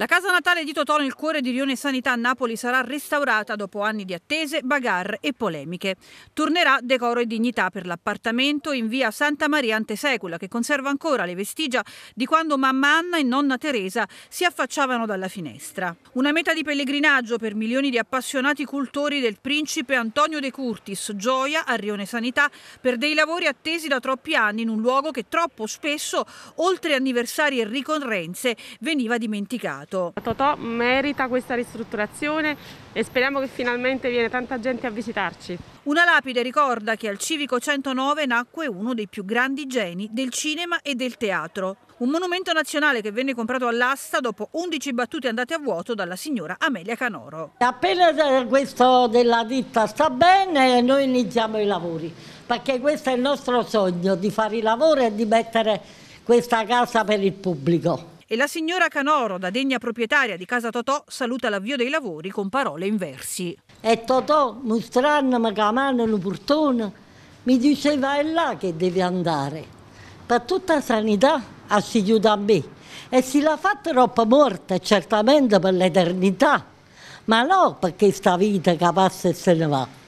La casa natale di Totò nel cuore di Rione Sanità a Napoli sarà restaurata dopo anni di attese, bagarre e polemiche. Tornerà decoro e dignità per l'appartamento in via Santa Maria Antesecula che conserva ancora le vestigia di quando mamma Anna e nonna Teresa si affacciavano dalla finestra. Una meta di pellegrinaggio per milioni di appassionati cultori del principe Antonio De Curtis, gioia a Rione Sanità per dei lavori attesi da troppi anni in un luogo che troppo spesso, oltre anniversari e ricorrenze, veniva dimenticato passato. Totò merita questa ristrutturazione e speriamo che finalmente viene tanta gente a visitarci. Una lapide ricorda che al Civico 109 nacque uno dei più grandi geni del cinema e del teatro. Un monumento nazionale che venne comprato all'asta dopo 11 battute andate a vuoto dalla signora Amelia Canoro. Appena questo della ditta sta bene, noi iniziamo i lavori, perché questo è il nostro sogno, di fare i lavori e di mettere questa casa per il pubblico e la signora Canoro, da degna proprietaria di Casa Totò, saluta l'avvio dei lavori con parole in versi. E Totò, mostrandomi che a mano il portone, mi diceva è là che devi andare, per tutta la sanità ha seguito a me. E se l'ha fatta troppo morta, certamente per l'eternità, ma no perché sta vita che passa e se ne va.